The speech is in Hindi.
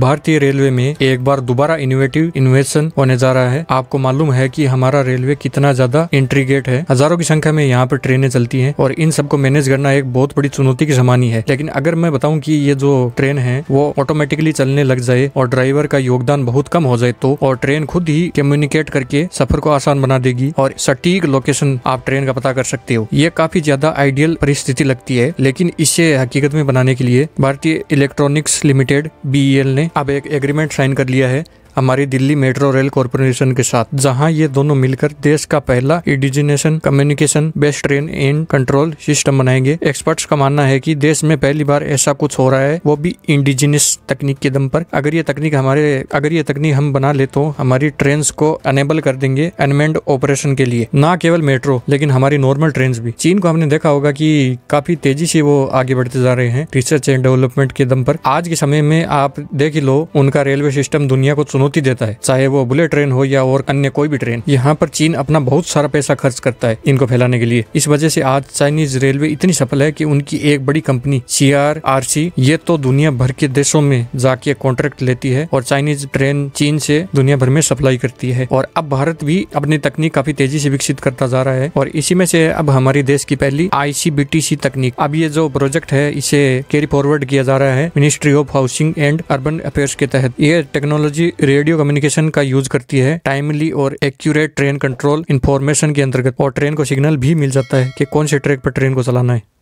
भारतीय रेलवे में एक बार दोबारा इनोवेटिव इन्वेस्टन होने जा रहा है आपको मालूम है कि हमारा रेलवे कितना ज्यादा इंट्रीगेट है हजारों की संख्या में यहाँ पर ट्रेनें चलती हैं और इन सबको मैनेज करना एक बहुत बड़ी चुनौती की समानी है लेकिन अगर मैं बताऊं कि ये जो ट्रेन है वो ऑटोमेटिकली चलने लग जाए और ड्राइवर का योगदान बहुत कम हो जाए तो और ट्रेन खुद ही कम्युनिकेट करके सफर को आसान बना देगी और सटीक लोकेशन आप ट्रेन का पता कर सकते हो ये काफी ज्यादा आइडियल परिस्थिति लगती है लेकिन इसे हकीकत में बनाने के लिए भारतीय इलेक्ट्रॉनिक्स लिमिटेड बीईएल ने अब एक एग्रीमेंट साइन कर लिया है हमारी दिल्ली मेट्रो रेल कॉरपोरेशन के साथ जहां ये दोनों मिलकर देश का पहला indigenous communication based train and control system बनाएंगे एक्सपर्ट्स का मानना है कि देश में पहली बार ऐसा कुछ हो रहा है वो भी इंडिजिनियस तकनीक के दम पर अगर ये तकनीक हमारे अगर ये तकनीक हम बना ले तो हमारी ट्रेन को अनेबल कर देंगे एनमेंड ऑपरेशन के लिए ना केवल मेट्रो लेकिन हमारी नॉर्मल ट्रेन भी चीन को हमने देखा होगा की काफी तेजी से वो आगे बढ़ते जा रहे हैं रिसर्च एंड डेवलपमेंट के दम पर आज के समय में आप देख लो उनका रेलवे सिस्टम दुनिया को चुनौती चुनौती देता है चाहे वो बुलेट ट्रेन हो या और अन्य कोई भी ट्रेन यहाँ पर चीन अपना बहुत सारा पैसा खर्च करता है इनको फैलाने के लिए इस वजह से आज चाइनीज रेलवे इतनी सफल है की उनकी एक बड़ी company C R R C ये तो दुनिया भर के देशों में जाके कॉन्ट्रैक्ट लेती है और चाइनीज ट्रेन चीन से दुनिया भर में सप्लाई करती है और अब भारत भी अपनी तकनीक काफी तेजी से विकसित करता जा रहा है और इसी में से अब हमारे देश की पहली आईसीबीटीसी तकनीक अब ये जो प्रोजेक्ट है इसे कैरी फॉरवर्ड किया जा रहा है ministry of housing and urban affairs के तहत ये टेक्नोलॉजी रेडियो कम्युनिकेशन का यूज करती है टाइमली और एक्यूरेट ट्रेन कंट्रोल इन्फॉर्मेशन के अंतर्गत और ट्रेन को सिग्नल भी मिल जाता है कि कौन से ट्रैक पर ट्रेन को चलाना है